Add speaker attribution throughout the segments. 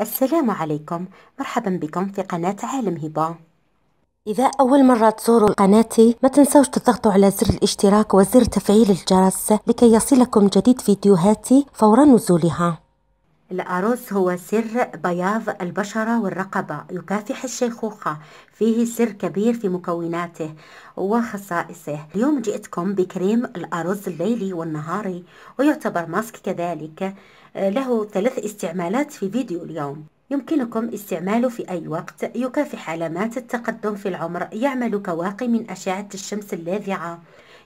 Speaker 1: السلام عليكم مرحبا بكم في قناة عالم هبة إذا أول مرة تزوروا قناتي ما تنسوش تضغطوا على زر الاشتراك وزر تفعيل الجرس لكي يصلكم جديد فيديوهاتي فور نزولها الأرز هو سر بياض البشرة والرقبة يكافح الشيخوخة فيه سر كبير في مكوناته وخصائصه اليوم جئتكم بكريم الأرز الليلي والنهاري ويعتبر ماسك كذلك له ثلاث استعمالات في فيديو اليوم يمكنكم استعماله في أي وقت يكافح علامات التقدم في العمر يعمل كواقي من أشعة الشمس اللاذعة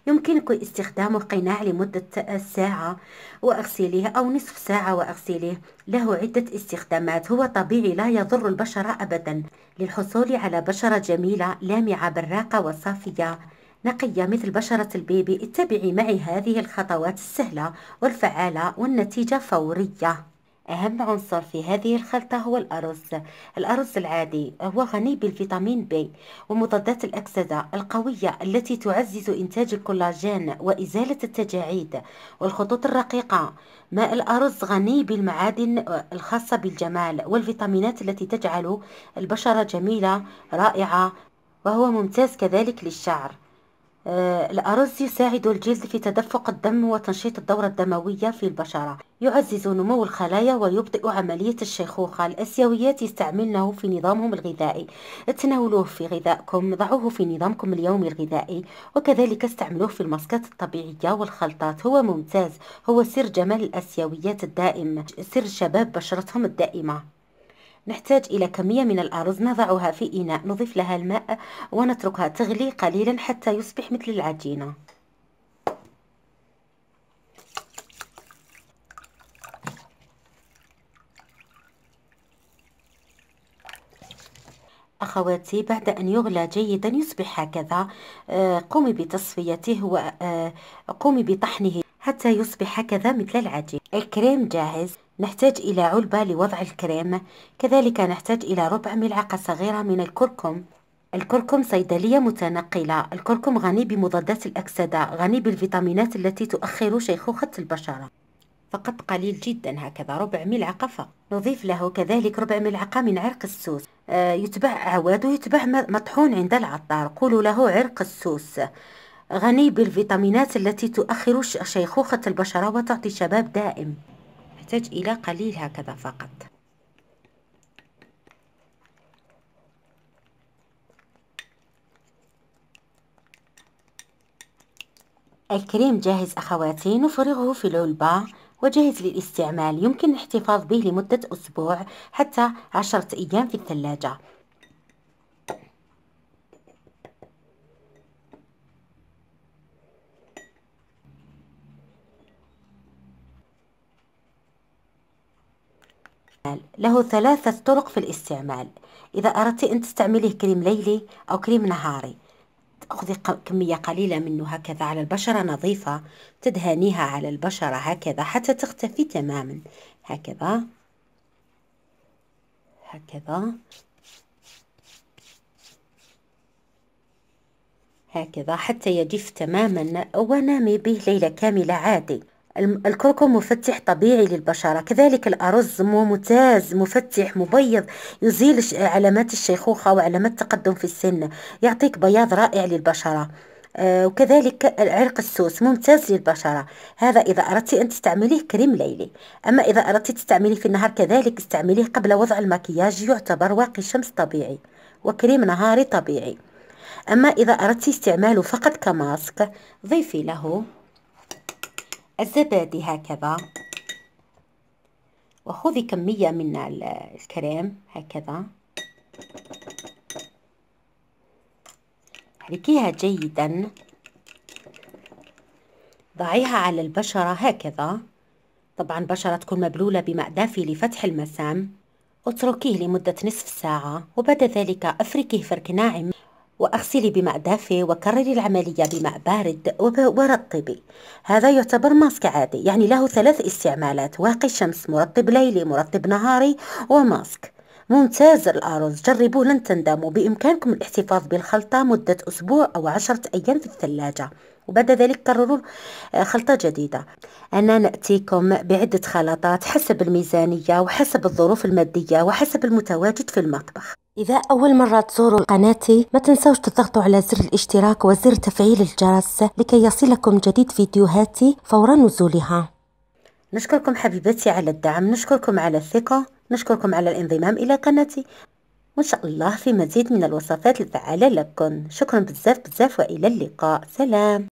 Speaker 1: يمكنك استخدام القناع لمدة ساعة وأغسيله أو نصف ساعة وأغسيله له عدة استخدامات هو طبيعي لا يضر البشرة أبدا للحصول على بشرة جميلة لامعة براقة وصافية نقية مثل بشرة البيبي اتبعي معي هذه الخطوات السهلة والفعالة والنتيجة فورية أهم عنصر في هذه الخلطة هو الأرز الأرز العادي هو غني بالفيتامين بي ومضادات الأكسدة القوية التي تعزز إنتاج الكولاجين وإزالة التجاعيد والخطوط الرقيقة ماء الأرز غني بالمعادن الخاصة بالجمال والفيتامينات التي تجعل البشرة جميلة رائعة وهو ممتاز كذلك للشعر آه، الأرز يساعد الجلد في تدفق الدم وتنشيط الدورة الدموية في البشرة يعزز نمو الخلايا ويبطئ عملية الشيخوخة الأسيويات يستعملنه في نظامهم الغذائي تناولوه في غذائكم ضعوه في نظامكم اليومي الغذائي وكذلك استعملوه في الماسكات الطبيعية والخلطات هو ممتاز هو سر جمال الأسيويات الدائم سر شباب بشرتهم الدائمة نحتاج إلى كمية من الأرز نضعها في إناء نضيف لها الماء ونتركها تغلي قليلا حتى يصبح مثل العجينة أخواتي بعد أن يغلى جيدا يصبح هكذا آه، قومي بتصفيته وقومي آه، بطحنه حتى يصبح هكذا مثل العجين الكريم جاهز نحتاج إلى علبة لوضع الكريم كذلك نحتاج إلى ربع ملعقة صغيرة من الكركم الكركم صيدلية متنقلة الكركم غني بمضادات الأكسدة غني بالفيتامينات التي تؤخر شيخوخة البشرة فقط قليل جدا هكذا ربع ملعقة فقط نضيف له كذلك ربع ملعقة من عرق السوس آه، يتبع عواد ويتبع مطحون عند العطار قولوا له عرق السوس غني بالفيتامينات التي تؤخر شيخوخة البشرة وتعطي شباب دائم نحتاج إلى قليل هكذا فقط الكريم جاهز أخواتي نفرغه في العلبة وجاهز للاستعمال يمكن الاحتفاظ به لمدة أسبوع حتى عشرة أيام في الثلاجة له ثلاثة طرق في الاستعمال إذا أردت أن تستعمليه كريم ليلي أو كريم نهاري تأخذي كمية قليلة منه هكذا على البشرة نظيفة تدهنيها على البشرة هكذا حتى تختفي تماما هكذا هكذا هكذا حتى يجف تماما ونامي به ليلة كاملة عادي الكركم مفتح طبيعي للبشرة كذلك الأرز ممتاز مفتح مبيض يزيل علامات الشيخوخة وعلامات التقدم في السن يعطيك بياض رائع للبشرة آه، وكذلك عرق السوس ممتاز للبشرة هذا إذا أردت أن تستعمليه كريم ليلي أما إذا أردت تستعمليه في النهار كذلك استعمليه قبل وضع المكياج يعتبر واقي شمس طبيعي وكريم نهاري طبيعي أما إذا أردت استعماله فقط كماسك ضيفي له الزبادي هكذا وخذي كمية من الكريم هكذا احركيها جيدا ضعيها على البشرة هكذا طبعا بشرة تكون مبلولة بماء دافي لفتح المسام اتركيه لمدة نصف ساعة وبعد ذلك افركيه فرك ناعم وأغسلي بماء دافئ وكرري العملية بماء بارد ورطبي هذا يعتبر ماسك عادي يعني له ثلاث استعمالات واقي شمس مرطب ليلي مرطب نهاري وماسك ممتاز الأرز جربوه لن تندموا بإمكانكم الاحتفاظ بالخلطة مدة أسبوع أو عشرة أيام في الثلاجة وبعد ذلك كرروا آه، خلطة جديدة أنا نأتيكم بعدة خلطات حسب الميزانية وحسب الظروف المادية وحسب المتواجد في المطبخ إذا أول مرة تزوروا قناتي ما تنسوش تضغطوا على زر الاشتراك وزر تفعيل الجرس لكي يصلكم جديد فيديوهاتي فور نزولها نشكركم حبيبتي على الدعم نشكركم على الثقة نشكركم على الانضمام إلى قناتي وإن شاء الله في مزيد من الوصفات الفعالة لكم شكرا بزاف بزاف وإلى اللقاء سلام